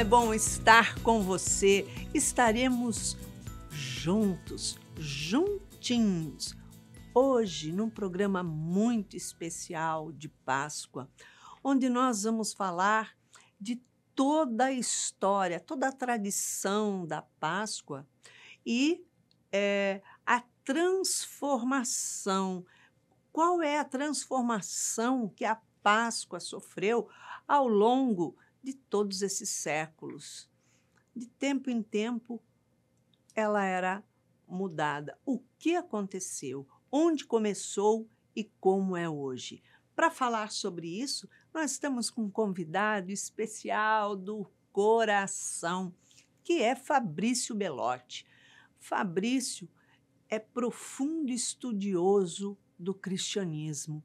é bom estar com você. Estaremos juntos, juntinhos, hoje num programa muito especial de Páscoa, onde nós vamos falar de toda a história, toda a tradição da Páscoa e é, a transformação. Qual é a transformação que a Páscoa sofreu ao longo de todos esses séculos. De tempo em tempo, ela era mudada. O que aconteceu? Onde começou e como é hoje? Para falar sobre isso, nós estamos com um convidado especial do coração, que é Fabrício Belotti. Fabrício é profundo estudioso do cristianismo.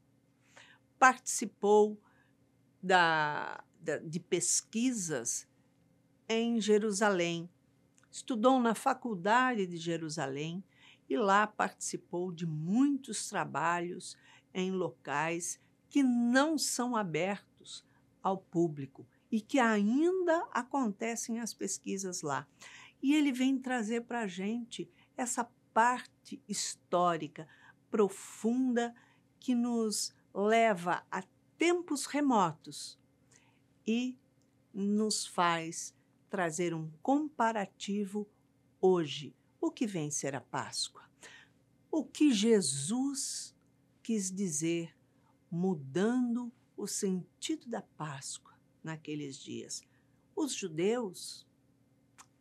Participou da de pesquisas em Jerusalém. Estudou na Faculdade de Jerusalém e lá participou de muitos trabalhos em locais que não são abertos ao público e que ainda acontecem as pesquisas lá. E ele vem trazer para a gente essa parte histórica profunda que nos leva a tempos remotos e nos faz trazer um comparativo hoje. O que vem ser a Páscoa? O que Jesus quis dizer mudando o sentido da Páscoa naqueles dias? Os judeus?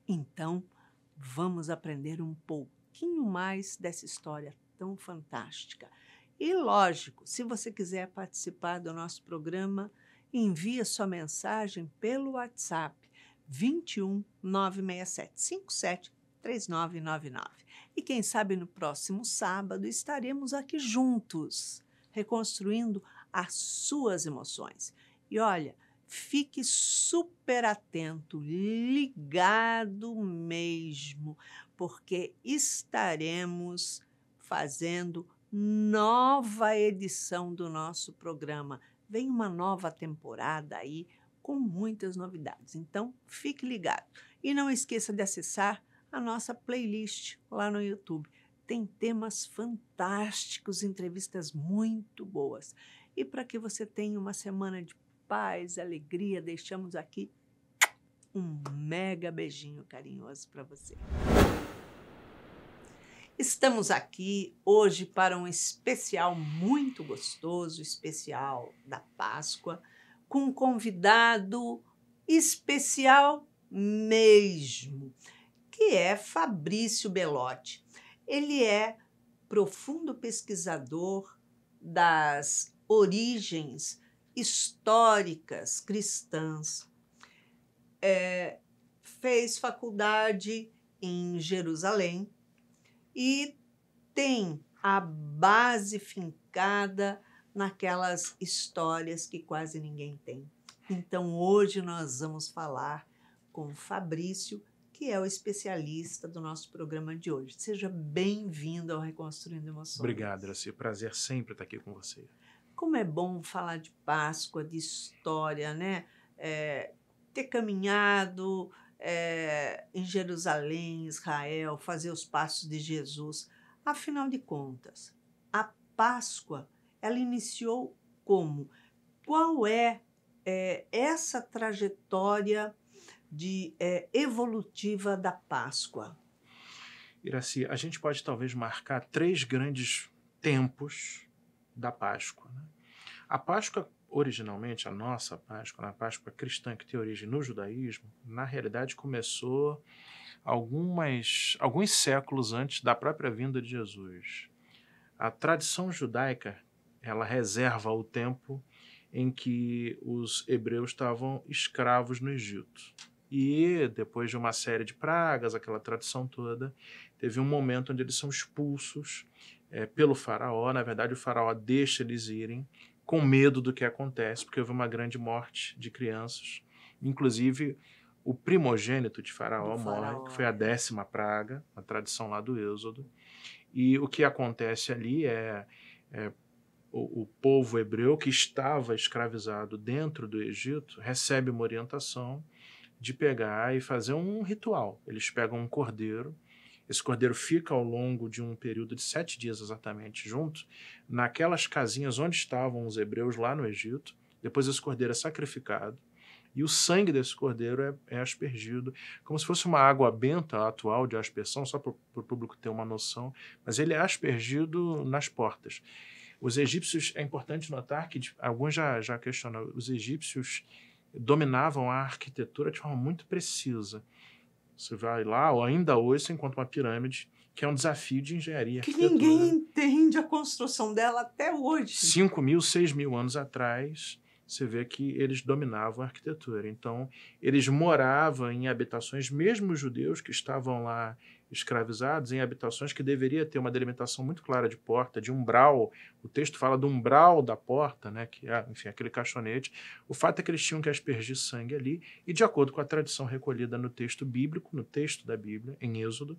Então, vamos aprender um pouquinho mais dessa história tão fantástica. E lógico, se você quiser participar do nosso programa, envie sua mensagem pelo WhatsApp 21 967 57 3999. E quem sabe no próximo sábado estaremos aqui juntos, reconstruindo as suas emoções. E olha, fique super atento, ligado mesmo, porque estaremos fazendo nova edição do nosso programa vem uma nova temporada aí com muitas novidades. Então, fique ligado. E não esqueça de acessar a nossa playlist lá no YouTube. Tem temas fantásticos, entrevistas muito boas. E para que você tenha uma semana de paz, alegria, deixamos aqui um mega beijinho carinhoso para você. Estamos aqui hoje para um especial muito gostoso, especial da Páscoa, com um convidado especial mesmo, que é Fabrício Belotti. Ele é profundo pesquisador das origens históricas cristãs. É, fez faculdade em Jerusalém, e tem a base fincada naquelas histórias que quase ninguém tem. Então hoje nós vamos falar com o Fabrício, que é o especialista do nosso programa de hoje. Seja bem-vindo ao Reconstruindo Emoções. Obrigado, Graci. Prazer sempre estar aqui com você. Como é bom falar de Páscoa, de história, né? É, ter caminhado, é, em Jerusalém, Israel, fazer os passos de Jesus. Afinal de contas, a Páscoa ela iniciou como? Qual é, é essa trajetória de é, evolutiva da Páscoa? Iraci, a gente pode talvez marcar três grandes tempos da Páscoa. Né? A Páscoa originalmente, a nossa Páscoa, a Páscoa cristã que tem origem no judaísmo, na realidade começou algumas, alguns séculos antes da própria vinda de Jesus. A tradição judaica ela reserva o tempo em que os hebreus estavam escravos no Egito. E depois de uma série de pragas, aquela tradição toda, teve um momento onde eles são expulsos é, pelo faraó. Na verdade, o faraó deixa eles irem com medo do que acontece, porque houve uma grande morte de crianças. Inclusive, o primogênito de Faraó, faraó. morre, que foi a décima praga, a tradição lá do Êxodo. E o que acontece ali é, é o, o, povo hebreu que estava escravizado dentro do Egito recebe uma orientação de pegar e fazer um ritual. Eles pegam um cordeiro esse cordeiro fica ao longo de um período de sete dias exatamente junto, naquelas casinhas onde estavam os hebreus lá no Egito. Depois esse cordeiro é sacrificado e o sangue desse cordeiro é, é aspergido, como se fosse uma água benta atual de aspersão, só para o público ter uma noção, mas ele é aspergido nas portas. Os egípcios, é importante notar que alguns já, já questionam, os egípcios dominavam a arquitetura de forma muito precisa. Você vai lá, ou ainda hoje, você encontra uma pirâmide, que é um desafio de engenharia. Que ninguém entende a construção dela até hoje. 5 mil, 6 mil anos atrás, você vê que eles dominavam a arquitetura. Então, eles moravam em habitações, mesmo os judeus que estavam lá escravizados, em habitações que deveria ter uma delimitação muito clara de porta, de umbral. O texto fala do umbral da porta, né, que é, enfim, aquele caixonete. O fato é que eles tinham que aspergir sangue ali, e de acordo com a tradição recolhida no texto bíblico, no texto da Bíblia, em Êxodo,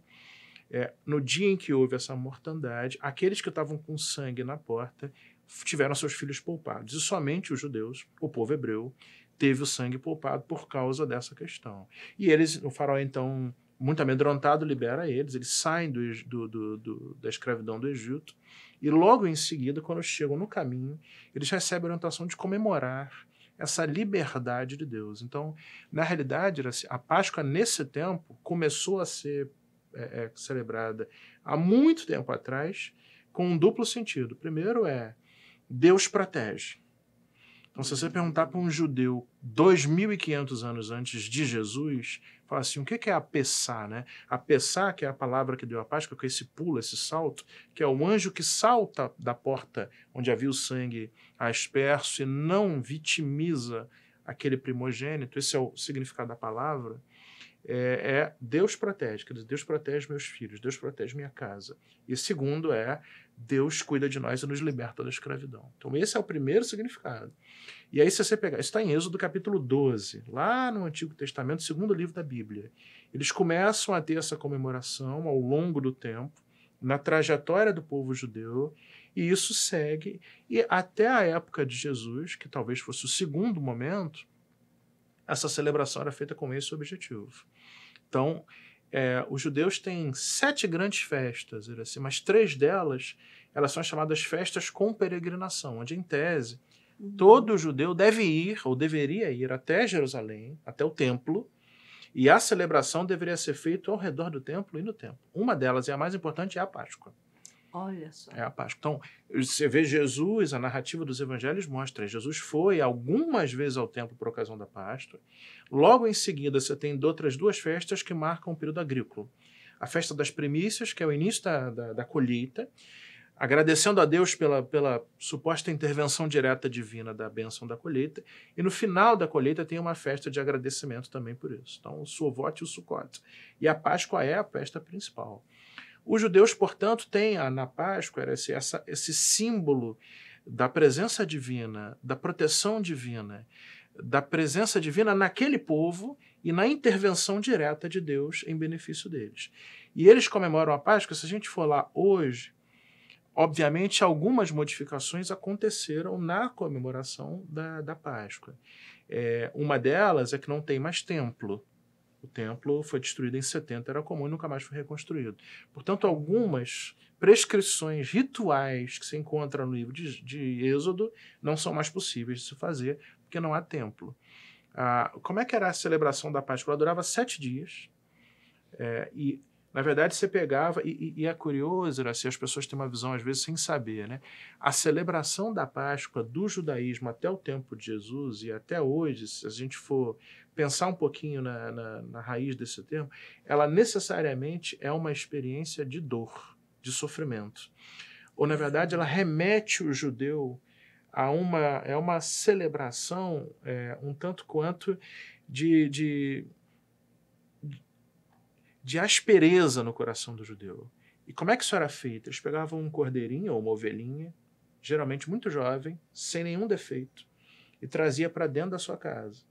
é, no dia em que houve essa mortandade, aqueles que estavam com sangue na porta tiveram seus filhos poupados. E somente os judeus, o povo hebreu, teve o sangue poupado por causa dessa questão. E eles, o faraó então, muito amedrontado, libera eles, eles saem do, do, do, da escravidão do Egito, e logo em seguida, quando chegam no caminho, eles recebem a orientação de comemorar essa liberdade de Deus. Então, na realidade, assim, a Páscoa, nesse tempo, começou a ser é, é, celebrada há muito tempo atrás, com um duplo sentido. Primeiro é Deus protege. Então, se você perguntar para um judeu 2.500 anos antes de Jesus, fala assim, o que é apessar, né? Apessar, que é a palavra que deu a Páscoa, que é esse pulo, esse salto, que é o anjo que salta da porta onde havia o sangue asperso e não vitimiza aquele primogênito. Esse é o significado da palavra é, é Deus protege, quer dizer, Deus protege meus filhos, Deus protege minha casa. E segundo é Deus cuida de nós e nos liberta da escravidão. Então esse é o primeiro significado. E aí se você pegar, isso está em Êxodo capítulo 12, lá no Antigo Testamento, segundo livro da Bíblia. Eles começam a ter essa comemoração ao longo do tempo, na trajetória do povo judeu, e isso segue, e até a época de Jesus, que talvez fosse o segundo momento, essa celebração era feita com esse objetivo. Então, é, os judeus têm sete grandes festas, assim, mas três delas elas são chamadas festas com peregrinação, onde, em tese, uhum. todo judeu deve ir, ou deveria ir, até Jerusalém, até o templo, e a celebração deveria ser feita ao redor do templo e no templo. Uma delas, e a mais importante, é a Páscoa. Olha só. É a Páscoa. Então, você vê Jesus, a narrativa dos evangelhos mostra. Jesus foi algumas vezes ao templo por ocasião da Páscoa. Logo em seguida, você tem outras duas festas que marcam o período agrícola. A festa das primícias, que é o início da, da, da colheita, agradecendo a Deus pela, pela suposta intervenção direta divina da bênção da colheita. E no final da colheita tem uma festa de agradecimento também por isso. Então, o Suvote e o Sucote. E a Páscoa é a festa principal. Os judeus, portanto, têm na Páscoa esse, essa, esse símbolo da presença divina, da proteção divina, da presença divina naquele povo e na intervenção direta de Deus em benefício deles. E eles comemoram a Páscoa, se a gente for lá hoje, obviamente algumas modificações aconteceram na comemoração da, da Páscoa. É, uma delas é que não tem mais templo. O templo foi destruído em 70, era comum e nunca mais foi reconstruído. Portanto, algumas prescrições rituais que se encontram no livro de, de Êxodo não são mais possíveis de se fazer, porque não há templo. Ah, como é que era a celebração da Páscoa? Ela durava sete dias, é, e na verdade, você pegava, e, e, e é curioso, né, era assim, as pessoas têm uma visão, às vezes, sem saber, né? A celebração da Páscoa do judaísmo até o tempo de Jesus e até hoje, se a gente for pensar um pouquinho na, na, na raiz desse termo, ela necessariamente é uma experiência de dor, de sofrimento. Ou, na verdade, ela remete o judeu a uma, é uma celebração é, um tanto quanto de, de, de aspereza no coração do judeu. E como é que isso era feito? Eles pegavam um cordeirinho ou uma ovelhinha, geralmente muito jovem, sem nenhum defeito, e trazia para dentro da sua casa.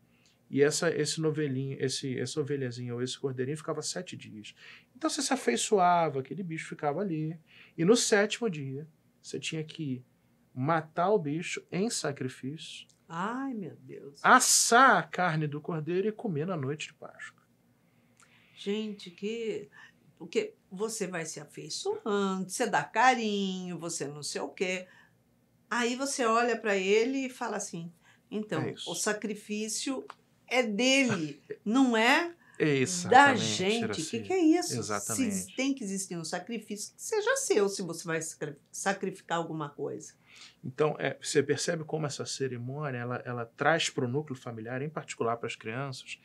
E essa, esse novelinho, esse, essa ovelhazinha ou esse cordeirinho ficava sete dias. Então você se afeiçoava, aquele bicho ficava ali. E no sétimo dia, você tinha que matar o bicho em sacrifício. Ai, meu Deus. Assar a carne do cordeiro e comer na noite de Páscoa. Gente, que. Porque você vai se afeiçoando, você dá carinho, você não sei o quê. Aí você olha para ele e fala assim: então, é o sacrifício é dele, não é Exatamente, da gente. O que, assim. que, é isso? Exatamente. Se tem que existir um sacrifício, que seja seu se você vai sacrificar alguma coisa. Então, é, você percebe como essa cerimônia ela, ela traz para o núcleo familiar, em particular para as crianças,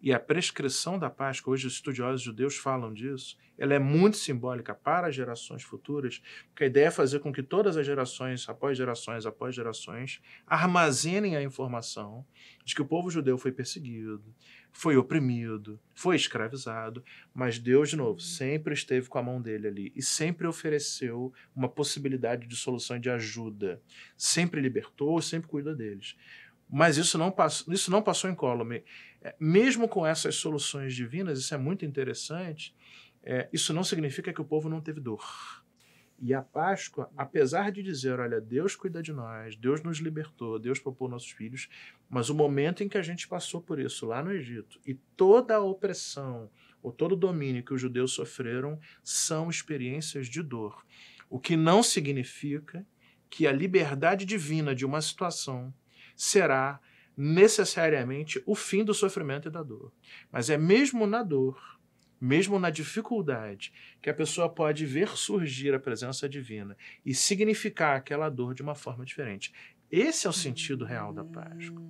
e a prescrição da Páscoa, hoje os estudiosos judeus falam disso, ela é muito simbólica para as gerações futuras, porque a ideia é fazer com que todas as gerações, após gerações, após gerações, armazenem a informação de que o povo judeu foi perseguido, foi oprimido, foi escravizado, mas Deus, de novo, sempre esteve com a mão dele ali e sempre ofereceu uma possibilidade de solução e de ajuda. Sempre libertou, sempre cuida deles. Mas isso não, passou, isso não passou é, mesmo com essas soluções divinas, isso é muito interessante, é, isso não significa que o povo não teve dor. E a Páscoa, apesar de dizer, olha, Deus cuida de nós, Deus nos libertou, Deus poupou nossos filhos, mas o momento em que a gente passou por isso lá no Egito e toda a opressão ou todo o domínio que os judeus sofreram são experiências de dor. O que não significa que a liberdade divina de uma situação será necessariamente o fim do sofrimento e da dor. Mas é mesmo na dor, mesmo na dificuldade, que a pessoa pode ver surgir a presença divina e significar aquela dor de uma forma diferente. Esse é o sentido real da Páscoa.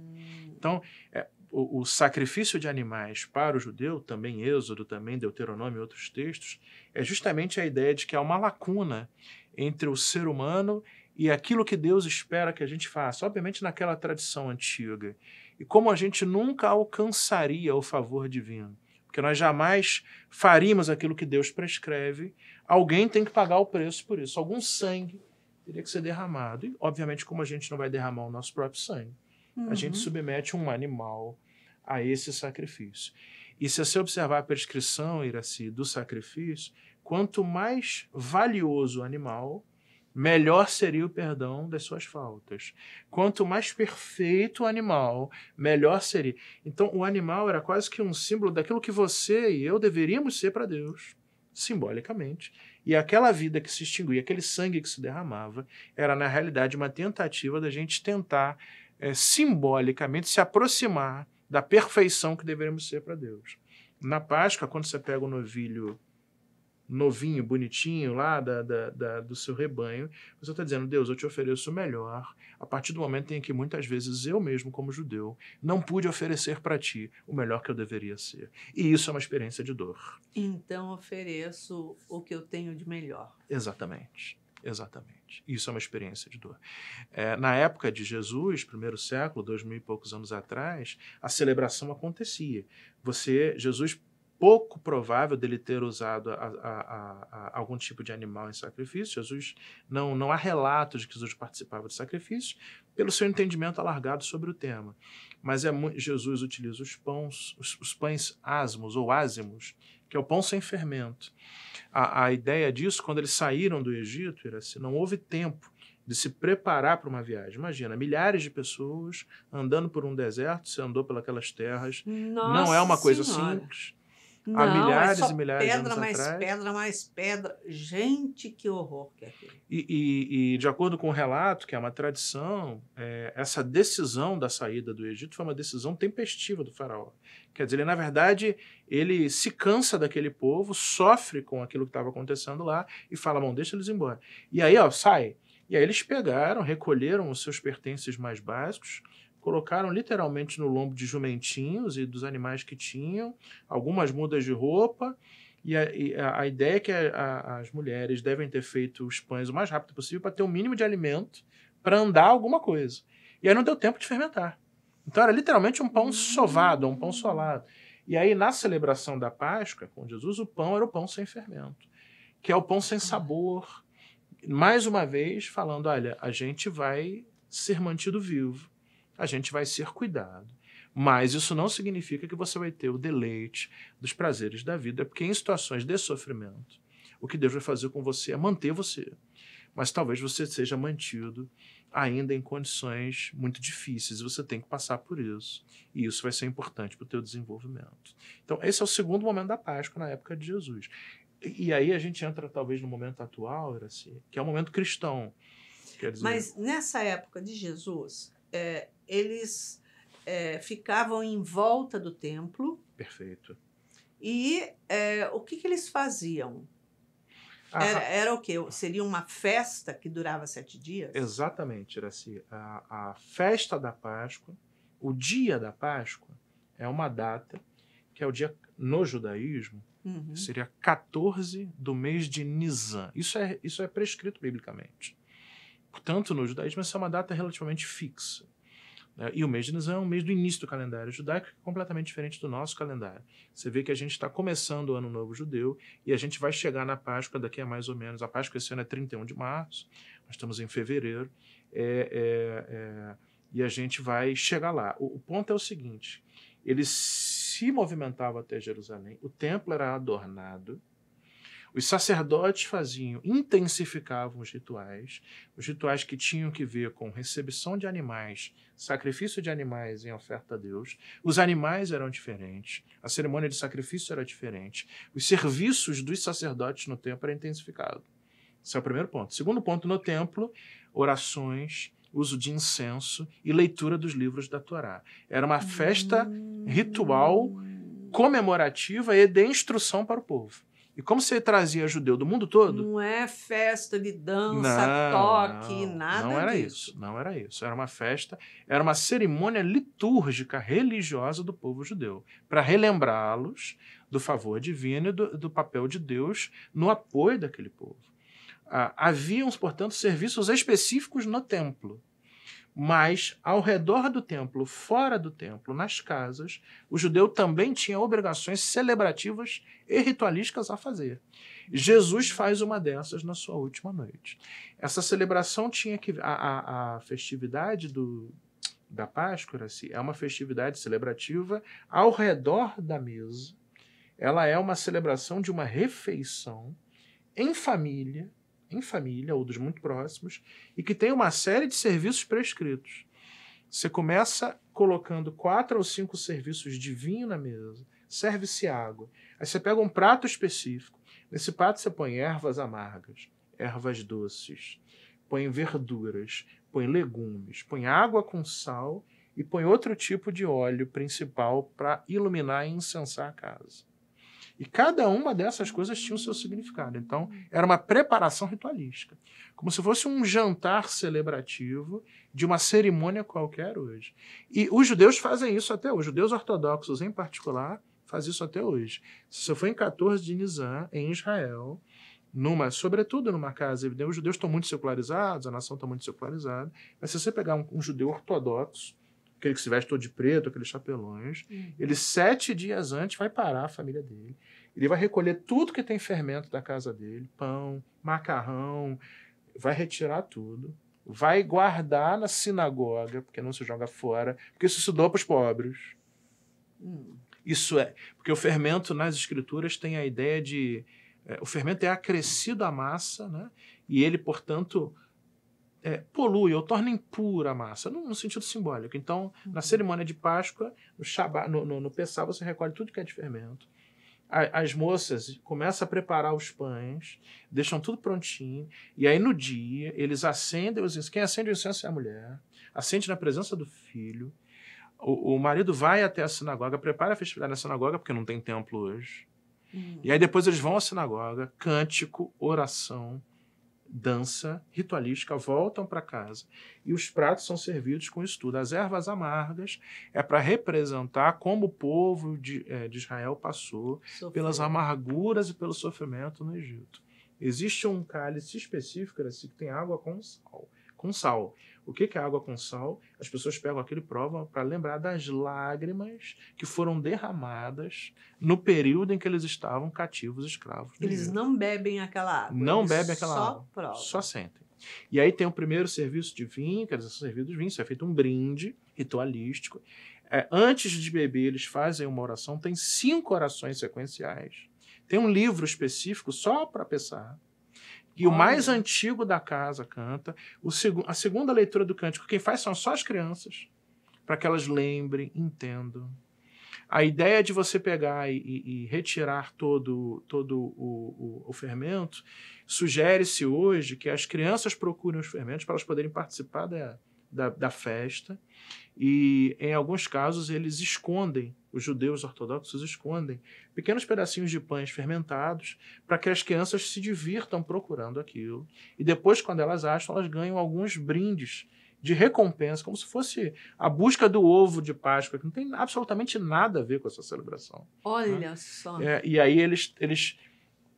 Então, é, o, o, sacrifício de animais para o judeu, também Êxodo, também Deuteronômio e outros textos, é justamente a ideia de que há uma lacuna entre o ser humano e aquilo que Deus espera que a gente faça, obviamente naquela tradição antiga, e como a gente nunca alcançaria o favor divino, porque nós jamais faríamos aquilo que Deus prescreve, alguém tem que pagar o preço por isso, algum sangue teria que ser derramado. E, obviamente, como a gente não vai derramar o nosso próprio sangue, uhum. a gente uhum. submete um animal a esse sacrifício. E se você observar a prescrição, Iraci, do sacrifício, quanto mais valioso o animal, melhor seria o perdão das suas faltas. Quanto mais perfeito o animal, melhor seria. Então, o animal era quase que um símbolo daquilo que você e eu deveríamos ser para Deus, simbolicamente. E aquela vida que se extinguia, aquele sangue que se derramava, era na realidade uma tentativa da gente tentar é, simbolicamente se aproximar da perfeição que deveríamos ser para Deus. Na Páscoa, quando você pega o novilho novinho, bonitinho lá da, da, da do seu rebanho, você está dizendo, Deus, eu te ofereço o melhor, a partir do momento em que muitas vezes eu mesmo, como judeu, não pude oferecer para ti o melhor que eu deveria ser. E isso é uma experiência de dor. Então ofereço o que eu tenho de melhor. Exatamente. Exatamente. Isso é uma experiência de dor. É, na época de Jesus, primeiro século, dois mil e poucos anos atrás, a celebração acontecia. Você, Jesus pouco provável dele ter usado a, a, a, algum tipo de animal em sacrifício. Jesus não, não há relatos de que Jesus participava de sacrifícios, pelo seu entendimento alargado sobre o tema. Mas é, Jesus utiliza os pães, os, os pães asmos ou ázimos, que é o pão sem fermento. A, a ideia disso, quando eles saíram do Egito, era assim, não houve tempo de se preparar para uma viagem. Imagina, milhares de pessoas andando por um deserto, você andou pelas terras. Nossa não é uma coisa simples. Não, Há é milhares é e milhares pedra, de anos mais atrás. pedra, mais pedra. Gente, que horror que é aquilo. E, e, e de acordo com o relato, que é uma tradição, é, essa decisão da saída do Egito foi uma decisão tempestiva do faraó. Quer dizer, ele, na verdade, ele se cansa daquele povo, sofre com aquilo que estava acontecendo lá e fala, bom, deixa eles embora. E aí, ó, sai. E aí eles pegaram, recolheram os seus pertences mais básicos, colocaram literalmente no lombo de jumentinhos e dos animais que tinham, algumas mudas de roupa. E a, e a, ideia é que a, as mulheres devem ter feito os pães o mais rápido possível para ter o um mínimo de alimento para andar alguma coisa. E aí não deu tempo de fermentar. Então era literalmente um pão sovado, um pão solado. E aí na celebração da Páscoa com Jesus, o pão era o pão sem fermento, que é o pão sem sabor. Mais uma vez falando, olha, a gente vai ser mantido vivo a gente vai ser cuidado. Mas isso não significa que você vai ter o deleite dos prazeres da vida, porque em situações de sofrimento, o que Deus vai fazer com você é manter você. Mas talvez você seja mantido ainda em condições muito difíceis. e Você tem que passar por isso. E isso vai ser importante para o teu desenvolvimento. Então, esse é o segundo momento da Páscoa na época de Jesus. E aí a gente entra, talvez, no momento atual, que é o momento cristão. Dizer... Mas nessa época de Jesus, é, eles é, ficavam em volta do templo. Perfeito. E é, o que, que, eles faziam? Ah, era, era, o quê? Seria uma festa que durava sete dias? Exatamente, era A, a festa da Páscoa, o dia da Páscoa, é uma data que é o dia no judaísmo, uhum. seria 14 do mês de Nisan. Isso é, isso é prescrito biblicamente. Portanto, no judaísmo, essa é uma data relativamente fixa. Né? E o mês de Nisan é o mês do início do calendário judaico, completamente diferente do nosso calendário. Você vê que a gente está começando o Ano Novo Judeu e a gente vai chegar na Páscoa daqui a mais ou menos. A Páscoa esse ano é 31 de março, nós estamos em fevereiro, é, é, é, e a gente vai chegar lá. O, o ponto é o seguinte: eles se movimentavam até Jerusalém, o templo era adornado, os sacerdotes faziam, intensificavam os rituais, os rituais que tinham que ver com recepção de animais, sacrifício de animais em oferta a Deus. Os animais eram diferentes, a cerimônia de sacrifício era diferente, os serviços dos sacerdotes no templo eram intensificados. Esse é o primeiro ponto. Segundo ponto, no templo, orações, uso de incenso e leitura dos livros da Torá. Era uma festa ritual, comemorativa e de instrução para o povo. E como você trazia judeu do mundo todo? Não é festa de dança, não, toque, não, nada Não era disso. isso, não era isso. Era uma festa, era uma cerimônia litúrgica religiosa do povo judeu, para relembrá-los do favor divino e do, do, papel de Deus no apoio daquele povo. Ah, haviam, portanto, serviços específicos no templo. Mas ao redor do templo, fora do templo, nas casas, o judeu também tinha obrigações celebrativas e ritualísticas a fazer. Jesus faz uma dessas na sua última noite. Essa celebração tinha que. A, a, a festividade do, da Páscoa assim, é uma festividade celebrativa ao redor da mesa. Ela é uma celebração de uma refeição em família em família ou dos muito próximos e que tem uma série de serviços prescritos. Você começa colocando quatro ou cinco serviços de vinho na mesa, serve-se água. Aí você pega um prato específico. Nesse prato você põe ervas amargas, ervas doces, põe verduras, põe legumes, põe água com sal e põe outro tipo de óleo principal para iluminar e incensar a casa. E cada uma dessas coisas tinha o seu significado. Então, era uma preparação ritualística, como se fosse um jantar celebrativo de uma cerimônia qualquer hoje. E os judeus fazem isso até hoje, os judeus ortodoxos em particular fazem isso até hoje. Se você for em 14 de Nizam, em Israel, numa, sobretudo numa casa, evidente, né, os judeus estão muito secularizados, a nação está muito secularizada, mas se você pegar um, um judeu ortodoxo, aquele que se veste todo de preto, aqueles chapelões. Uhum. Ele, sete dias antes, vai parar a família dele. Ele vai recolher tudo que tem fermento da casa dele: pão, macarrão, vai retirar tudo. Vai guardar na sinagoga, porque não se joga fora, porque isso se doa para os pobres. Hum. Isso é. Porque o fermento nas escrituras tem a ideia de. É, o fermento é acrescido à massa, né? E ele, portanto, é, polui ou torna impura a massa, no, sentido simbólico. Então, uhum. na cerimônia de Páscoa, no, Shabá, no, no, no Pessá, você recolhe tudo que é de fermento. A, as moças começam a preparar os pães, deixam tudo prontinho, e aí no dia eles acendem os incensos. Quem acende o incenso é a mulher, acende na presença do filho. O, o marido vai até a sinagoga, prepara a festividade na sinagoga, porque não tem templo hoje. Uhum. E aí depois eles vão à sinagoga, cântico, oração dança ritualística, voltam para casa e os pratos são servidos com isso tudo. As ervas amargas é para representar como o povo de, é, de Israel passou Sofreu. pelas amarguras e pelo sofrimento no Egito. Existe um cálice específico assim, que tem água com sal. Com sal o que é água com sal, as pessoas pegam aquilo e provam para lembrar das lágrimas que foram derramadas no período em que eles estavam cativos escravos. Eles Egito. não bebem aquela água. Não bebem aquela só água. Provam. Só sentem. E aí tem o primeiro serviço de vinho, quer dizer, são de vinho, isso é feito um brinde ritualístico. É, antes de beber, eles fazem uma oração, tem cinco orações sequenciais. Tem um livro específico só para pensar e Olha. o mais antigo da casa canta. O seg a segunda leitura do cântico, quem faz são só as crianças, para que elas lembrem, entendam. A ideia de você pegar e, e, retirar todo, todo o, o, o fermento sugere-se hoje que as crianças procurem os fermentos para elas poderem participar da, da, da festa. E, em alguns casos, eles escondem os judeus ortodoxos escondem pequenos pedacinhos de pães fermentados para que as crianças se divirtam procurando aquilo. E depois, quando elas acham, elas ganham alguns brindes de recompensa, como se fosse a busca do ovo de Páscoa, que não tem absolutamente nada a ver com essa celebração. Né? Olha né? só. É, e aí eles, eles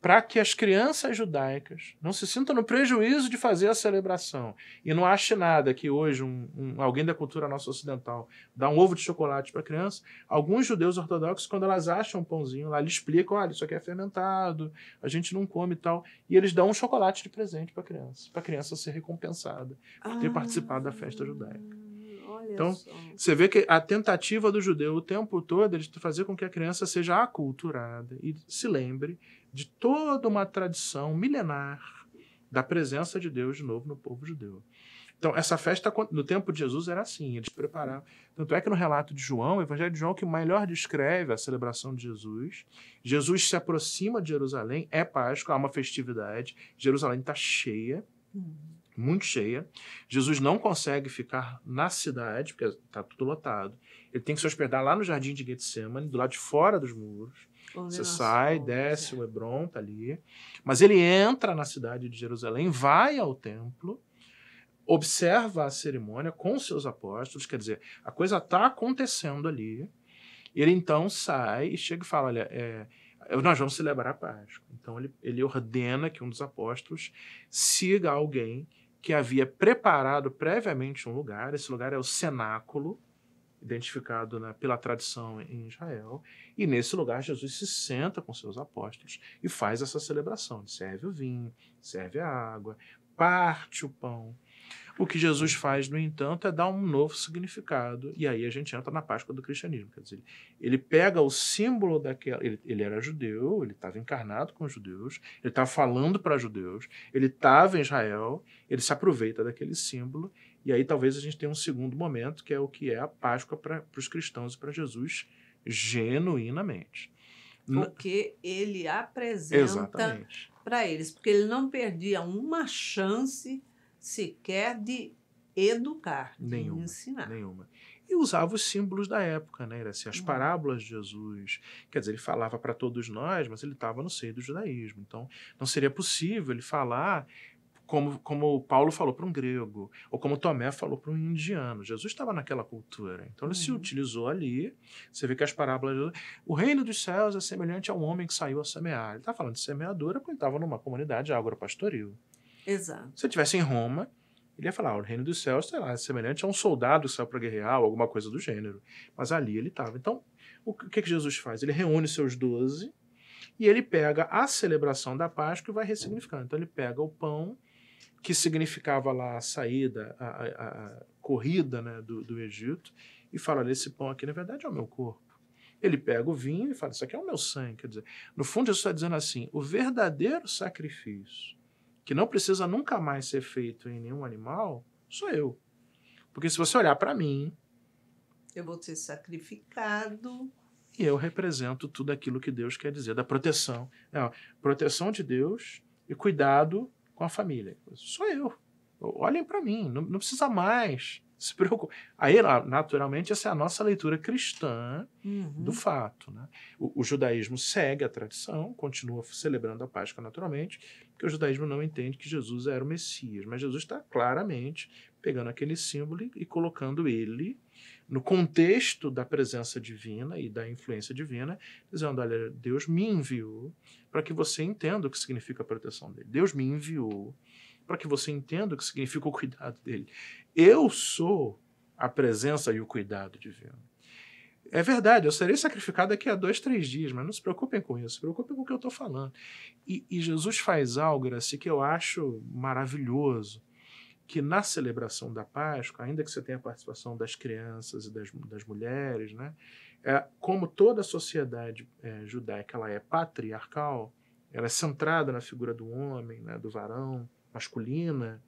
para que as crianças judaicas não se sintam no prejuízo de fazer a celebração e não ache nada que hoje um, um alguém da cultura nossa ocidental dá um ovo de chocolate para a criança, alguns judeus ortodoxos, quando elas acham um pãozinho lá, eles explicam, olha, isso aqui é fermentado, a gente não come e tal, e eles dão um chocolate de presente para a criança, para a criança ser recompensada por ter ah, participado da festa judaica. Então, você vê que a tentativa do judeu o tempo todo é de fazer com que a criança seja aculturada e se lembre de toda uma tradição milenar da presença de Deus de novo no povo judeu. Então, essa festa no tempo de Jesus era assim, eles preparavam. Tanto é que no relato de João, o Evangelho de João, que melhor descreve a celebração de Jesus, Jesus se aproxima de Jerusalém, é Páscoa, há uma festividade, Jerusalém está cheia, hum. muito cheia. Jesus não consegue ficar na cidade, porque está tudo lotado. Ele tem que se hospedar lá no jardim de Getsemane, do lado de fora dos muros. Você sai, né? desce é. o Hebron, tá ali. Mas ele entra na cidade de Jerusalém, vai ao templo, observa a cerimônia com seus apóstolos, quer dizer, a coisa está acontecendo ali. Ele então sai e chega e fala: olha, é, nós vamos celebrar a Páscoa. Então ele, ele ordena que um dos apóstolos siga alguém que havia preparado previamente um lugar. Esse lugar é o cenáculo identificado né, pela tradição em Israel. E nesse lugar, Jesus se senta com seus apóstolos e faz essa celebração. Serve o vinho, serve a água, parte o pão. O que Jesus faz, no entanto, é dar um novo significado. E aí a gente entra na Páscoa do cristianismo. Quer dizer, ele pega o símbolo daquela. Ele, ele era judeu, ele estava encarnado com os judeus, ele estava falando para judeus, ele estava em Israel, ele se aproveita daquele símbolo e aí talvez a gente tenha um segundo momento, que é o que é a Páscoa para os cristãos e para Jesus genuinamente. Porque ele apresenta para eles, porque ele não perdia uma chance sequer de educar, de nenhuma, ensinar. Nenhuma. E usava os símbolos da época, né? Assim, as hum. parábolas de Jesus. Quer dizer, ele falava para todos nós, mas ele estava no seio do judaísmo. Então, não seria possível ele falar como, como Paulo falou para um grego, ou como Tomé falou para um indiano. Jesus estava naquela cultura. Então ele uhum. se utilizou ali. Você vê que as parábolas. De Jesus, o reino dos céus é semelhante a um homem que saiu a semear. Ele está falando de semeadura porque ele estava numa comunidade agropastoril. Exato. Se ele estivesse em Roma, ele ia falar: o reino dos céus, sei lá, é semelhante a um soldado que saiu para guerrear, ou alguma coisa do gênero. Mas ali ele estava. Então, o que, que Jesus faz? Ele reúne seus doze e ele pega a celebração da Páscoa e vai ressignificando. Então, ele pega o pão que significava lá a saída, a, a, a corrida né, do, do Egito, e fala: esse pão aqui na verdade é o meu corpo. Ele pega o vinho e fala: Isso aqui é o meu sangue. Quer dizer, no fundo, isso está dizendo assim: o verdadeiro sacrifício, que não precisa nunca mais ser feito em nenhum animal, sou eu. Porque se você olhar para mim. Eu vou ser sacrificado. E eu represento tudo aquilo que Deus quer dizer, da proteção. proteção de Deus e cuidado com a família. Sou eu. Olhem para mim, não, não, precisa mais. Se preocupar Aí, naturalmente, essa é a nossa leitura cristã uhum. do fato. Né? O, o, judaísmo segue a tradição, continua celebrando a Páscoa naturalmente, porque o judaísmo não entende que Jesus era o Messias. Mas Jesus está claramente pegando aquele símbolo e colocando ele no contexto da presença divina e da influência divina, dizendo: Olha, Deus me enviou para que você entenda o que significa a proteção dele. Deus me enviou para que você entenda o que significa o cuidado dele. Eu sou a presença e o cuidado divino. É verdade, eu serei sacrificado daqui a dois, três dias, mas não se preocupem com isso, se preocupem com o que eu estou falando. E, e Jesus faz algo, assim que eu acho maravilhoso que na celebração da Páscoa, ainda que você tenha a participação das crianças e das, das mulheres, né, é, como toda a sociedade é, judaica ela é patriarcal, ela é centrada na figura do homem, né, do varão, masculina,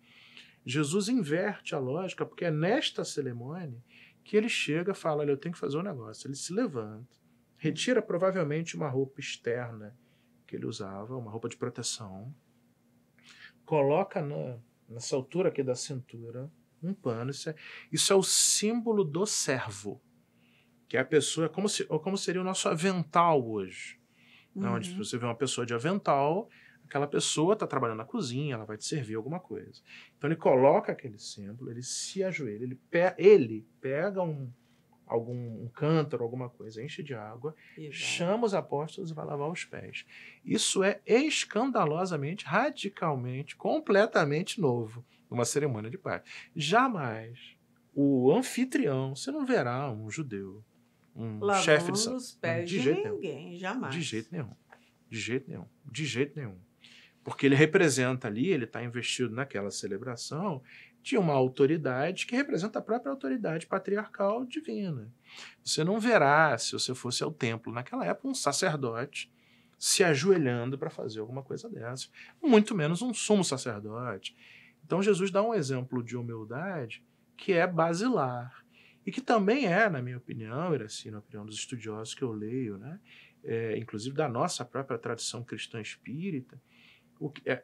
Jesus inverte a lógica, porque é nesta cerimônia que ele chega e fala: Olha, eu tenho que fazer um negócio. Ele se levanta, retira provavelmente uma roupa externa que ele usava, uma roupa de proteção, coloca na, nessa altura aqui da cintura, um pano. Isso é, isso é o símbolo do servo, que é a pessoa, é como, se, é como seria o nosso avental hoje. Né, uhum. Onde você vê uma pessoa de avental, aquela pessoa está trabalhando na cozinha, ela vai te servir alguma coisa. Então ele coloca aquele símbolo, ele se ajoelha, ele, pe ele pega um, algum um cântaro, alguma coisa, enche de água, Exato. chama os apóstolos e vai lavar os pés. Isso é escandalosamente, radicalmente, completamente novo numa cerimônia de paz. Jamais o anfitrião, você não verá um judeu, um Lavando chefe de santo, os pés de, de ninguém, nenhum. jamais. De jeito nenhum. De jeito nenhum. De jeito nenhum. Porque ele representa ali, ele está investido naquela celebração, de uma autoridade que representa a própria autoridade patriarcal divina. Você não verá, se você fosse ao templo naquela época, um sacerdote se ajoelhando para fazer alguma coisa dessa, muito menos um sumo sacerdote. Então Jesus dá um exemplo de humildade que é basilar e que também é, na minha opinião, era assim, na opinião dos estudiosos que eu leio, né, é, inclusive da nossa própria tradição cristã espírita,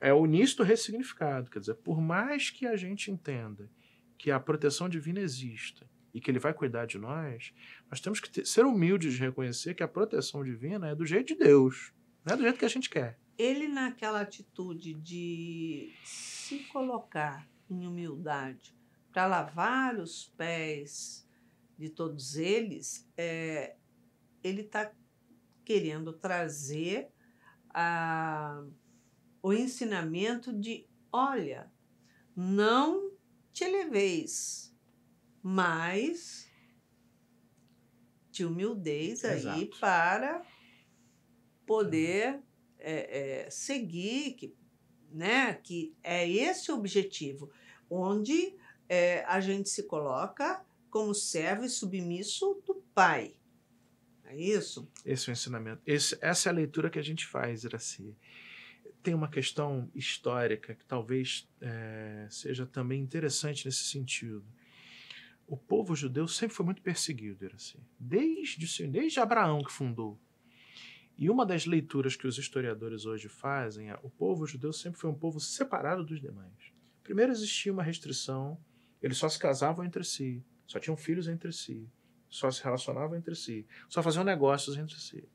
é, o início do ressignificado. Quer dizer, por mais que a gente entenda que a proteção divina exista e que ele vai cuidar de nós, nós temos que ter, ser humildes de reconhecer que a proteção divina é do jeito de Deus, não é do jeito que a gente quer. Ele, naquela atitude de se colocar em humildade para lavar os pés de todos eles, é, ele está querendo trazer a o ensinamento de: olha, não te eleveis, mas te humildeis Exato. aí para poder uhum. é, é, seguir, que, né, que é esse o objetivo, onde é, a gente se coloca como servo e submisso do Pai. É isso? Esse é o ensinamento. Esse, essa é a leitura que a gente faz, Iraci tem uma questão histórica que talvez é, seja também interessante nesse sentido. O povo judeu sempre foi muito perseguido, assim, desde, desde Abraão que fundou. E uma das leituras que os historiadores hoje fazem é o povo judeu sempre foi um povo separado dos demais. Primeiro existia uma restrição, eles só se casavam entre si, só tinham filhos entre si, só se relacionavam entre si, só faziam negócios entre si.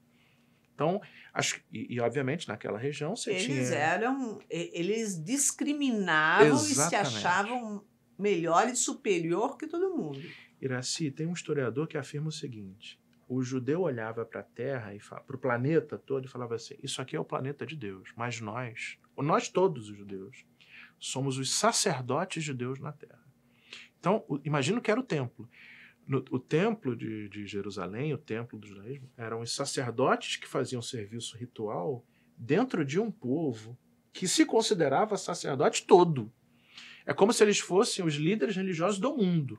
Então, acho e, e, obviamente naquela região você eles tinha. Eles eram. Eles discriminavam Exatamente. e se achavam melhor e superior que todo mundo. Iraci, tem um historiador que afirma o seguinte: o judeu olhava para a Terra e para o planeta todo e falava assim: Isso aqui é o planeta de Deus, mas nós, nós todos os judeus, somos os sacerdotes de Deus na Terra. Então, imagino que era o templo no, o templo de, de Jerusalém, o templo do judaísmo, eram os sacerdotes que faziam serviço ritual dentro de um povo que se considerava sacerdote todo. É como se eles fossem os líderes religiosos do mundo.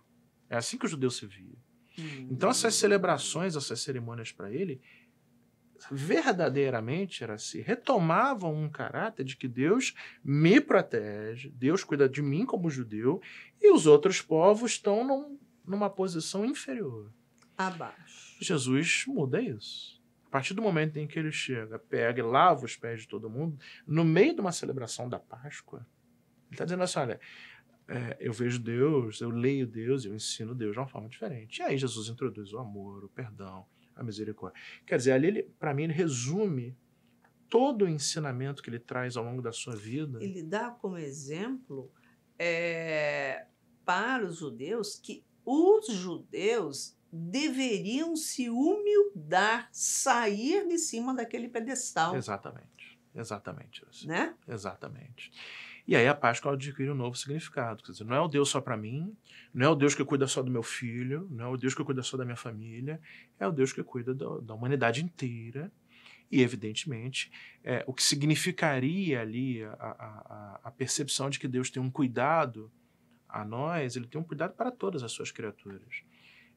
É assim que o judeu se via. Hum. Então, essas celebrações, essas cerimônias para ele, verdadeiramente era assim, retomavam um caráter de que Deus me protege, Deus cuida de mim como judeu, e os outros povos estão num, numa posição inferior. Abaixo. Jesus muda isso. A partir do momento em que ele chega, pega e lava os pés de todo mundo, no meio de uma celebração da Páscoa, ele está dizendo assim: olha, é, eu vejo Deus, eu leio Deus, eu ensino Deus de uma forma diferente. E aí Jesus introduz o amor, o perdão, a misericórdia. Quer dizer, ali, para mim, ele resume todo o ensinamento que ele traz ao longo da sua vida. Ele dá como exemplo é, para os judeus que os judeus deveriam se humildar, sair de cima daquele pedestal. Exatamente, exatamente isso. Né? Exatamente. E aí a Páscoa adquire um novo significado. Quer dizer, não é o Deus só para mim, não é o Deus que cuida só do meu filho, não é o Deus que cuida só da minha família, é o Deus que cuida do, da humanidade inteira. E, evidentemente, é, o que significaria ali a, a, a percepção de que Deus tem um cuidado a nós, ele tem um cuidado para todas as suas criaturas.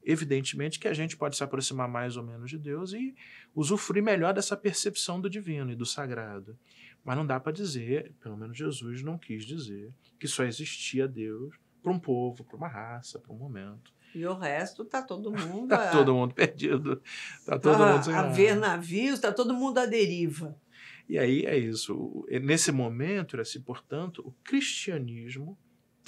Evidentemente que a gente pode se aproximar mais ou menos de Deus e usufruir melhor dessa percepção do divino e do sagrado. Mas não dá para dizer, pelo menos Jesus não quis dizer, que só existia Deus para um povo, para uma raça, para um momento. E o resto está todo mundo. está a... todo mundo perdido. está todo mundo sem A nada. ver navios, está todo mundo à deriva. E aí é isso. Nesse momento, assim, portanto, o cristianismo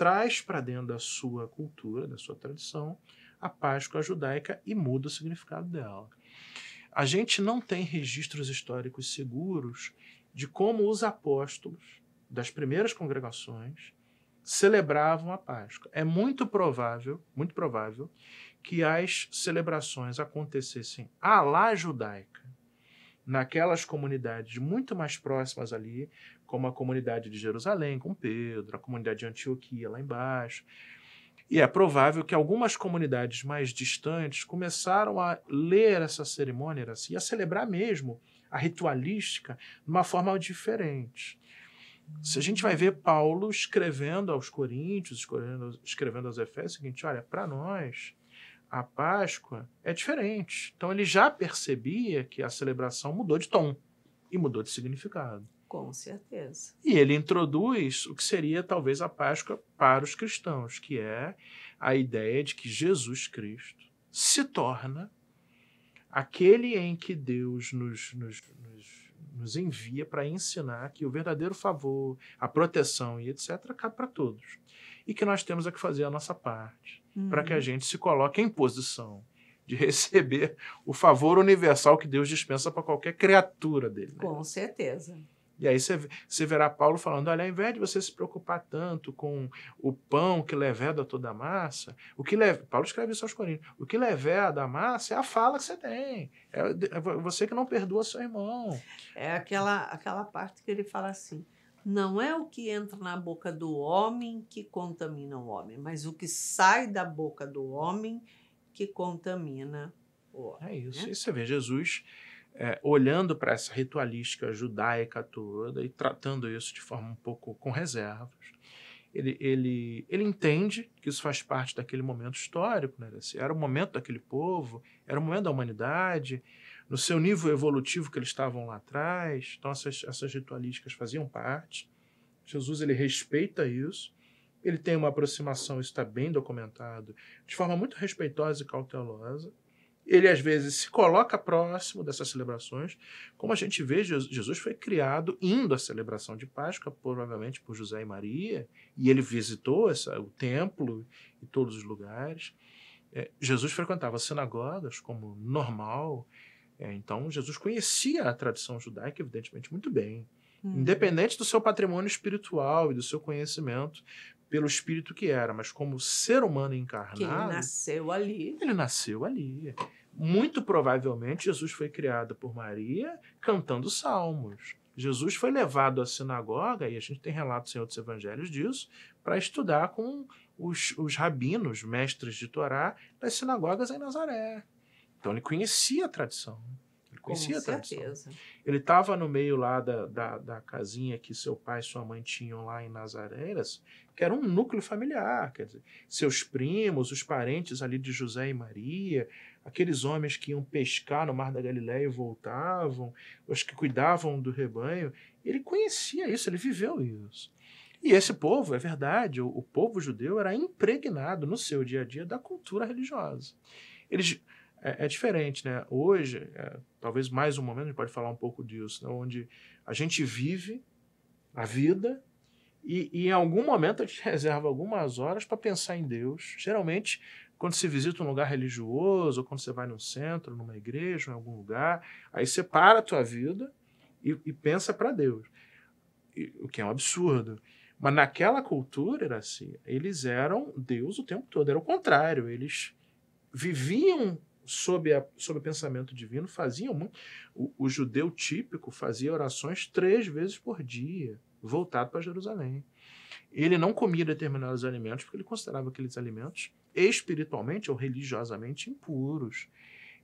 traz para dentro da sua cultura, da sua tradição, a Páscoa judaica e muda o significado dela. A gente não tem registros históricos seguros de como os apóstolos das primeiras congregações celebravam a Páscoa. É muito provável, muito provável que as celebrações acontecessem à lá judaica, naquelas comunidades muito mais próximas ali, como a comunidade de Jerusalém com Pedro, a comunidade de Antioquia lá embaixo. E é provável que algumas comunidades mais distantes começaram a ler essa cerimônia né, assim, a celebrar mesmo a ritualística de uma forma diferente. Se a gente vai ver Paulo escrevendo aos Coríntios, escrevendo, escrevendo aos Efésios, é o seguinte: olha, para nós a Páscoa é diferente. Então ele já percebia que a celebração mudou de tom e mudou de significado. Com certeza. E ele introduz o que seria talvez a Páscoa para os cristãos, que é a ideia de que Jesus Cristo se torna aquele em que Deus nos, nos, nos, nos envia para ensinar que o verdadeiro favor, a proteção e etc. cabe para todos. E que nós temos a é que fazer a nossa parte uhum. para que a uhum. gente se coloque em posição de receber o favor universal que Deus dispensa para qualquer criatura dele. Né? Com certeza. E aí você, você verá Paulo falando: olha, ao invés de você se preocupar tanto com o pão que leveda toda a massa, o que leve, Paulo escreve isso aos Coríntios: o que leveda a massa é a fala que você tem. É, é você que não perdoa seu irmão. É aquela, aquela parte que ele fala assim. Não é o que entra na boca do homem que contamina o homem, mas o que sai da boca do homem que contamina o homem. É isso. Né? E você vê, Jesus é, olhando para essa ritualística judaica toda e tratando isso de forma um pouco com reservas. Ele, ele, ele entende que isso faz parte daquele momento histórico, né? era o momento daquele povo, era o momento da humanidade, no seu nível evolutivo que eles estavam lá atrás, então essas, essas ritualísticas faziam parte. Jesus ele respeita isso, ele tem uma aproximação, isso está bem documentado, de forma muito respeitosa e cautelosa, ele às vezes se coloca próximo dessas celebrações. Como a gente vê, Jesus foi criado indo à celebração de Páscoa, provavelmente por José e Maria, e ele visitou essa, o templo e todos os lugares. É, Jesus frequentava sinagogas como normal, é, então Jesus conhecia a tradição judaica, evidentemente, muito bem. Uhum. Independente do seu patrimônio espiritual e do seu conhecimento, pelo espírito que era, mas como ser humano encarnado. Que ele nasceu ali. Ele nasceu ali. Muito provavelmente Jesus foi criado por Maria cantando salmos. Jesus foi levado à sinagoga, e a gente tem relatos em outros evangelhos disso, para estudar com os, os rabinos, mestres de Torá, das sinagogas em Nazaré. Então ele conhecia a tradição conhecia a tradição. Certeza. Ele estava no meio lá da, da, da, casinha que seu pai e sua mãe tinham lá em Nazareiras, que era um núcleo familiar, quer dizer, seus primos, os parentes ali de José e Maria, aqueles homens que iam pescar no Mar da Galiléia e voltavam, os que cuidavam do rebanho. Ele conhecia isso, ele viveu isso. E esse povo, é verdade, o, o povo judeu era impregnado no seu dia a dia da cultura religiosa. Eles é, é diferente, né? Hoje, é, talvez mais um momento, a gente pode falar um pouco disso, né? onde a gente vive a vida e, e em algum momento a gente reserva algumas horas para pensar em Deus. Geralmente, quando se visita um lugar religioso, ou quando você vai num centro, numa igreja, em algum lugar, aí você para a tua vida e, e pensa para Deus, e, o que é um absurdo. Mas naquela cultura, era assim, eles eram Deus o tempo todo, era o contrário, eles viviam sob, a, sob o pensamento divino, faziam muito. O, o, judeu típico fazia orações três vezes por dia, voltado para Jerusalém. Ele não comia determinados alimentos porque ele considerava aqueles alimentos espiritualmente ou religiosamente impuros.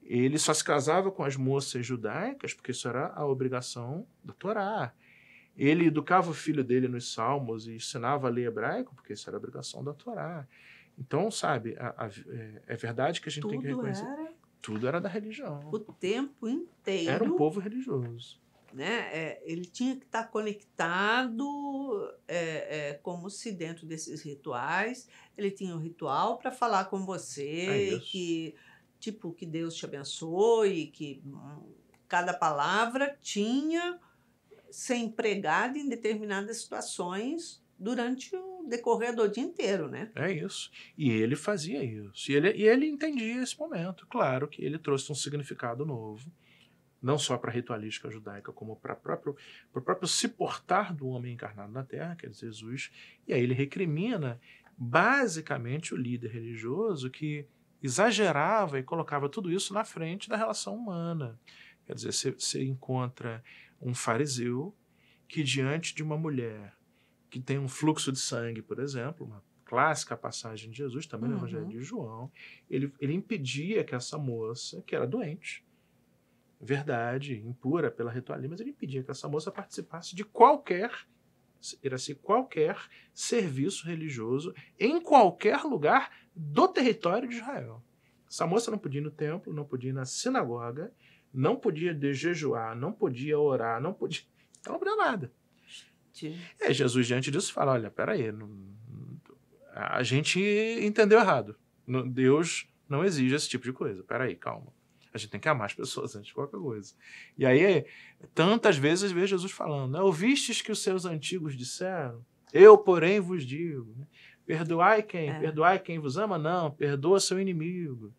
Ele só se casava com as moças judaicas porque isso era a obrigação da Torá. Ele educava o filho dele nos salmos e ensinava a ler hebraico porque isso era a obrigação da Torá. Então, sabe, a, a, é, é verdade que a gente Tudo tem que reconhecer. Era tudo era da religião. O tempo inteiro. Era um povo religioso. Né? É, ele tinha que estar tá conectado, é, é, como se dentro desses rituais, ele tinha um ritual para falar com você, é que tipo que Deus te abençoe, que hum, cada palavra tinha ser empregada em determinadas situações durante decorrer do dia inteiro, né? É isso. E ele fazia isso. E ele, e ele entendia esse momento. Claro que ele trouxe um significado novo, não só para a ritualística judaica, como para o próprio, próprio se portar do homem encarnado na Terra, quer dizer Jesus. E aí ele recrimina, basicamente, o líder religioso que exagerava e colocava tudo isso na frente da relação humana. Quer dizer, você encontra um fariseu que, diante de uma mulher que tem um fluxo de sangue, por exemplo, uma clássica passagem de Jesus, também uhum. no Evangelho de João, ele, ele impedia que essa moça, que era doente, verdade, impura pela ritualia, mas ele impedia que essa moça participasse de qualquer era se qualquer serviço religioso em qualquer lugar do território de Israel. Essa moça não podia ir no templo, não podia ir na sinagoga, não podia jejuar, não podia orar, não podia. Ela não podia nada. É, Jesus diante disso fala: olha, peraí, não, a gente entendeu errado. Deus não exige esse tipo de coisa. Peraí, calma. A gente tem que amar as pessoas antes de qualquer coisa. E aí, é, tantas vezes vejo Jesus falando: né? ouvistes que os seus antigos disseram, eu, porém, vos digo. Né, perdoai quem? É. Perdoai quem vos ama? Não, perdoa seu inimigo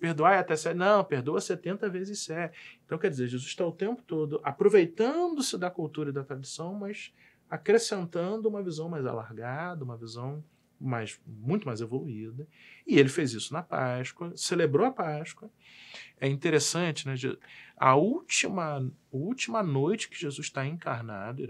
perdoai é até sete. Não, perdoa 70 vezes sete. Então, quer dizer, Jesus está o tempo todo aproveitando-se da cultura e da tradição, mas acrescentando uma visão mais alargada, uma visão mais, muito mais evoluída. E ele fez isso na Páscoa, celebrou a Páscoa. É interessante, né? A última, última noite que Jesus está encarnado,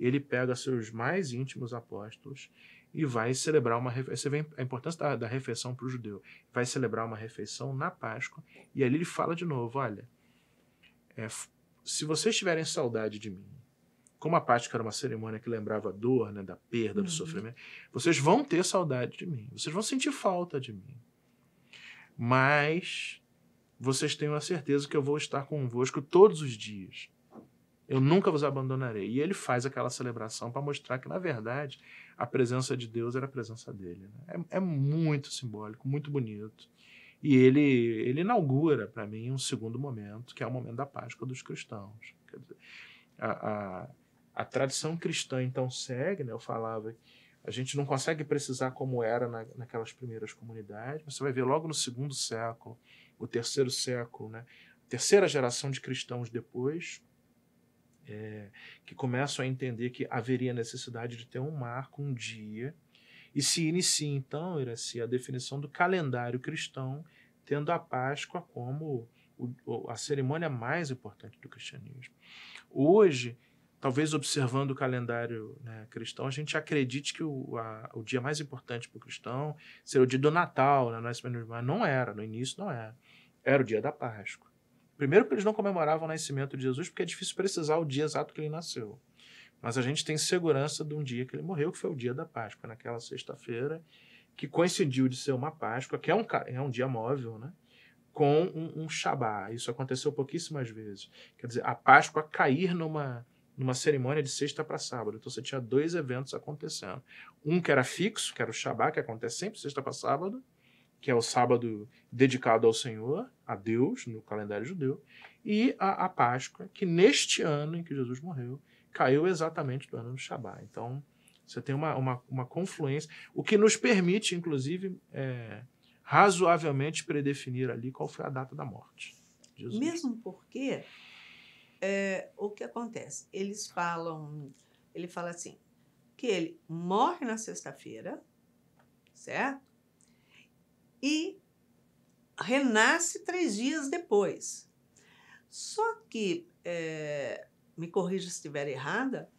ele pega seus mais íntimos apóstolos e vai celebrar uma você vê a importância da, da refeição para o judeu vai celebrar uma refeição na Páscoa e ali ele fala de novo olha é, se vocês tiverem saudade de mim como a Páscoa era uma cerimônia que lembrava a dor né da perda uhum. do sofrimento vocês vão ter saudade de mim vocês vão sentir falta de mim mas vocês tenham a certeza que eu vou estar convosco todos os dias eu nunca vos abandonarei. E ele faz aquela celebração para mostrar que, na verdade, a presença de Deus era a presença dele. Né? É, é, muito simbólico, muito bonito. E ele, ele inaugura, para mim, um segundo momento, que é o momento da Páscoa dos cristãos. Dizer, a, a, a, tradição cristã, então, segue, né? eu falava, a gente não consegue precisar como era na, naquelas primeiras comunidades, mas você vai ver logo no segundo século, o terceiro século, né? terceira geração de cristãos depois, é, que começam a entender que haveria necessidade de ter um marco, um dia, e se inicia então, Iraci, a definição do calendário cristão, tendo a Páscoa como o, a cerimônia mais importante do cristianismo. Hoje, talvez observando o calendário né, cristão, a gente acredite que o, a, o dia mais importante para o cristão seria o dia do Natal, né, é mas não era, no início não era. Era o dia da Páscoa. Primeiro, porque eles não comemoravam o nascimento de Jesus, porque é difícil precisar o dia exato que ele nasceu. Mas a gente tem segurança de um dia que ele morreu, que foi o dia da Páscoa, naquela sexta-feira, que coincidiu de ser uma Páscoa, que é um, é um dia móvel, né? com um, um Shabá. Isso aconteceu pouquíssimas vezes. Quer dizer, a Páscoa cair numa, numa cerimônia de sexta para sábado. Então você tinha dois eventos acontecendo. Um que era fixo, que era o Shabá, que acontece sempre sexta para sábado, que é o sábado dedicado ao Senhor, a Deus no calendário judeu, e a, a Páscoa, que neste ano em que Jesus morreu, caiu exatamente do ano do Shabat. Então, você tem uma, uma, uma, confluência, o que nos permite, inclusive, é, razoavelmente predefinir ali qual foi a data da morte. Jesus. Mesmo porque é, o que acontece? Eles falam, ele fala assim, que ele morre na sexta-feira, certo? E renasce três dias depois. Só que, é, me corrija se estiver errada,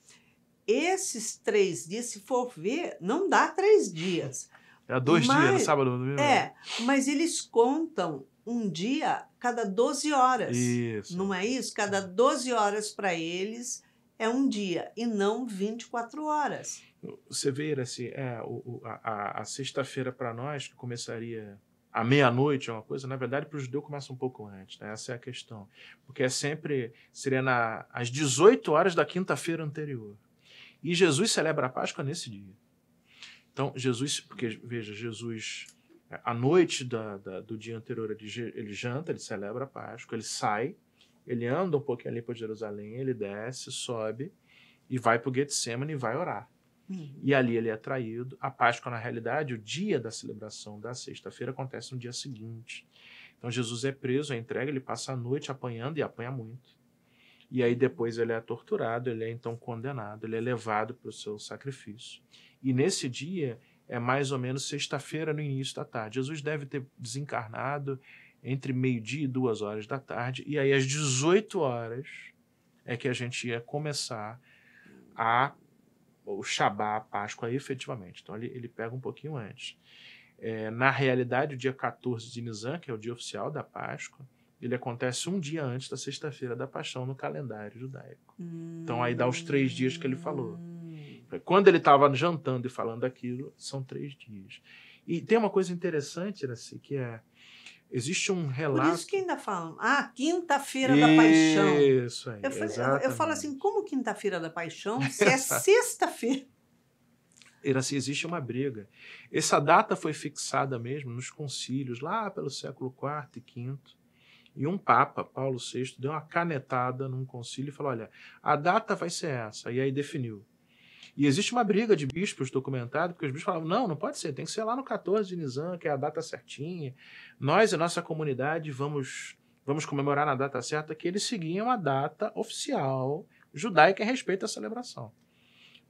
esses três dias, se for ver, não dá três dias. É dois mas, dias, no sábado no domingo. É, mas eles contam um dia cada 12 horas. Isso. Não é isso? Cada 12 horas para eles é um dia e não 24 horas. Você vê, assim, é, o a, a sexta-feira para nós, que começaria à meia-noite, é uma coisa, na verdade, para o judeu começa um pouco antes, né? essa é a questão. Porque é sempre, seria na, às 18 horas da quinta-feira anterior. E Jesus celebra a Páscoa nesse dia. Então, Jesus, porque veja, Jesus, é, à noite da, da, do dia anterior, ele, ele janta, ele celebra a Páscoa, ele sai, ele anda um pouquinho ali para Jerusalém, ele desce, sobe e vai para o Getsemane e vai orar. Uhum. E ali ele é traído. A Páscoa, na realidade, o dia da celebração da sexta-feira acontece no dia seguinte. Então Jesus é preso, é entregue, ele passa a noite apanhando e apanha muito. E aí depois ele é torturado, ele é então condenado, ele é levado para o seu sacrifício. E nesse dia é mais ou menos sexta-feira no início da tarde. Jesus deve ter desencarnado entre meio-dia e duas horas da tarde. E aí às 18 horas é que a gente ia começar a o Shabá, a Páscoa, efetivamente. Então ele, ele pega um pouquinho antes. É, na realidade, o dia 14 de Nisan, que é o dia oficial da Páscoa, ele acontece um dia antes da sexta-feira da paixão no calendário judaico. Hum. Então aí dá os três dias que ele falou. Hum. Quando ele estava jantando e falando aquilo, são três dias. E tem uma coisa interessante, assim, que é Existe um relato. Por isso que ainda falam, ah, quinta-feira da paixão. Isso aí. Eu, falo, eu falo assim, como quinta-feira da paixão se é sexta-feira? Era assim, existe uma briga. Essa data foi fixada mesmo nos concílios, lá pelo século IV e V. E um Papa, Paulo VI, deu uma canetada num concílio e falou: olha, a data vai ser essa. E aí definiu. E existe uma briga de bispos documentada, porque os bispos falavam: não, não pode ser, tem que ser lá no 14 de Nizam, que é a data certinha. Nós e nossa comunidade vamos, vamos comemorar na data certa, que eles seguiam a data oficial judaica em respeito à celebração.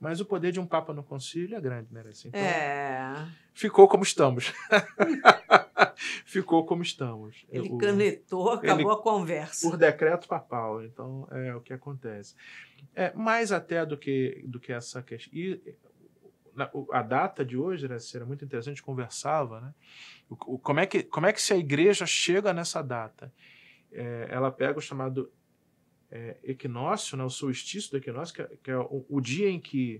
Mas o poder de um Papa no concílio é grande, né? Assim, então, é. Ficou como estamos. ficou como estamos. É, ele o, canetou, acabou ele, a conversa. Por decreto papal, então é o que acontece. É, mais até do que, do que essa questão. E na, a data de hoje, né, era muito interessante, conversava, né? O, o, como, é que, como é que se a igreja chega nessa data? É, ela pega o chamado é, equinócio, né, o solstício do equinócio, que, é, que é o, o, dia em que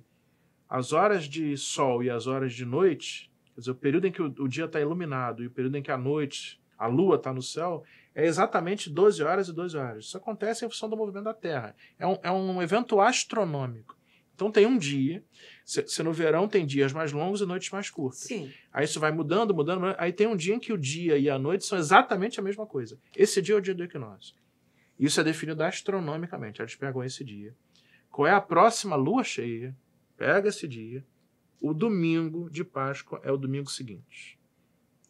as horas de sol e as horas de noite, quer dizer, o período em que o, o dia está iluminado e o período em que a noite, a lua está no céu, é exatamente 12 horas e 12 horas. Isso acontece em função do movimento da Terra. É um, é um evento astronômico. Então tem um dia, se, se, no verão tem dias mais longos e noites mais curtas. Sim. Aí isso vai mudando, mudando, mudando, aí tem um dia em que o dia e a noite são exatamente a mesma coisa. Esse dia é o dia do equinócio. Isso é definido astronomicamente. Eles pegam esse dia. Qual é a próxima lua cheia? Pega esse dia. O domingo de Páscoa é o domingo seguinte.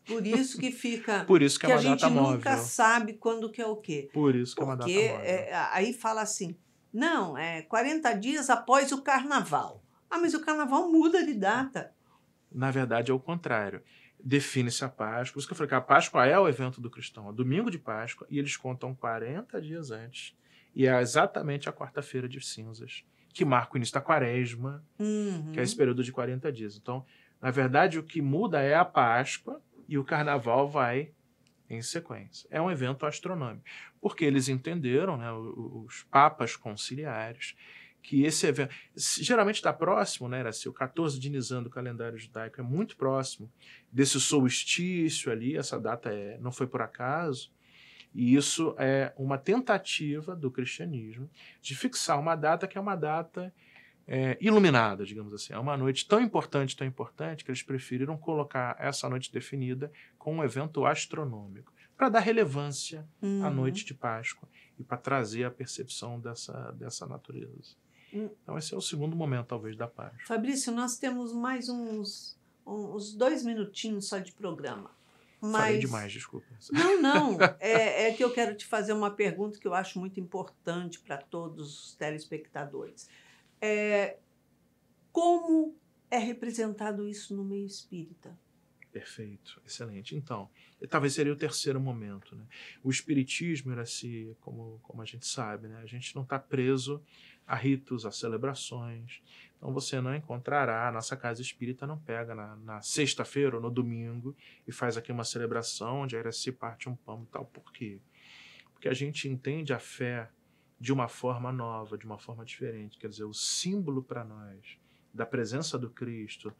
Por isso que fica. Por isso que, é que é uma a gente nunca sabe quando que é o quê. Por isso que Porque, é uma data móvel. É, aí fala assim: não, é 40 dias após o carnaval. Ah, mas o carnaval muda de data. Na verdade, é o contrário define-se a Páscoa. Por isso que eu falei que a Páscoa é o evento do cristão, é domingo de Páscoa, e eles contam 40 dias antes. E é exatamente a quarta-feira de cinzas, que marca o início da quaresma, uhum. que é uhum. esse período de 40 dias. Então, na verdade, o que muda é a Páscoa e o carnaval vai em sequência. É um evento astronômico, porque eles entenderam, né, os papas conciliares, que esse evento geralmente está próximo, né, Eracil? Assim, 14 de Nisan do calendário judaico é muito próximo desse solstício ali, essa data é, não foi por acaso. E isso é uma tentativa do cristianismo de fixar uma data que é uma data é, iluminada, digamos assim. É uma noite tão importante, tão importante, que eles preferiram colocar essa noite definida com um evento astronômico, para dar relevância uhum. à noite de Páscoa e para trazer a percepção dessa, dessa natureza. Então, esse é o segundo momento, talvez, da paz. Fabrício, nós temos mais uns, uns dois minutinhos só de programa. Mas... Falei demais, desculpa. Não, não. É, é que eu quero te fazer uma pergunta que eu acho muito importante para todos os telespectadores. É, como é representado isso no meio espírita? Perfeito, excelente. Então, talvez seria o terceiro momento. Né? O espiritismo, se é assim, como, como a gente sabe, né? a gente não está preso a ritos, a celebrações. Então você não encontrará, a nossa casa espírita não pega na, na sexta-feira ou no domingo e faz aqui uma celebração onde a se parte um pão e tal. Por quê? Porque a gente entende a fé de uma forma nova, de uma forma diferente. Quer dizer, o símbolo para nós da presença do Cristo,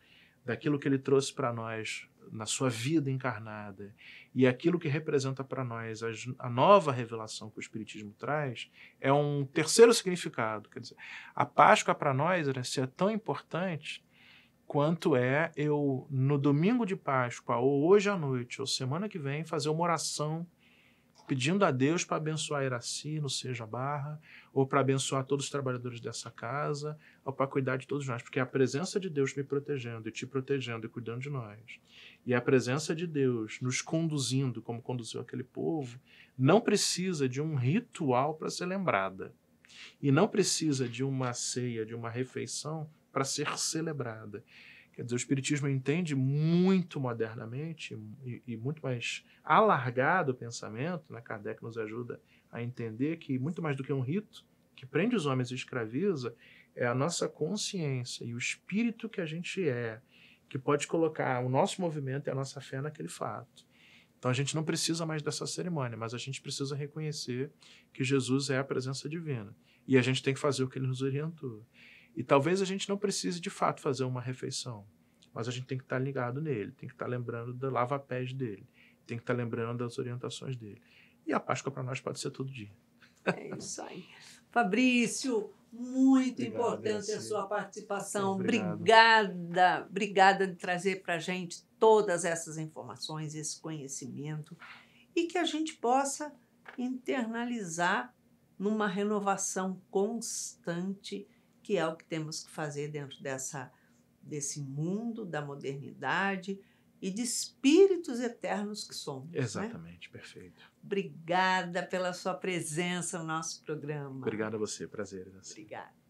daquilo que ele trouxe para nós na sua vida encarnada e aquilo que representa para nós a nova revelação que o Espiritismo traz é um terceiro significado. Quer dizer, a Páscoa para nós era né, ser é tão importante quanto é eu, no domingo de Páscoa, ou hoje à noite, ou semana que vem, fazer uma oração pedindo a Deus para abençoar Iraci, no Seja Barra, ou para abençoar todos os trabalhadores dessa casa, ou para cuidar de todos nós, porque é a presença de Deus me protegendo e te protegendo e cuidando de nós, e a presença de Deus nos conduzindo como conduziu aquele povo, não precisa de um ritual para ser lembrada. E não precisa de uma ceia, de uma refeição para ser celebrada. Quer dizer, o Espiritismo entende muito modernamente e, e, muito mais alargado o pensamento, né? Kardec nos ajuda a entender que, muito mais do que um rito que prende os homens e escraviza, é a nossa consciência e o espírito que a gente é, que pode colocar o nosso movimento e a nossa fé naquele fato. Então a gente não precisa mais dessa cerimônia, mas a gente precisa reconhecer que Jesus é a presença divina. E a gente tem que fazer o que ele nos orientou. E talvez a gente não precise de fato fazer uma refeição, mas a gente tem que estar tá ligado nele, tem que estar tá lembrando da lava-pés dele, tem que estar tá lembrando das orientações dele. E a Páscoa para nós pode ser todo dia. É isso aí. Fabrício, muito Obrigado, importante a sua participação. Obrigada, obrigada de trazer para a gente todas essas informações, esse conhecimento e que a gente possa internalizar numa renovação constante que é o que temos que fazer dentro dessa, desse mundo da modernidade e de espíritos eternos que somos. Né? Exatamente, né? perfeito. Obrigada pela sua presença no nosso programa. obrigada a você, prazer. Obrigada.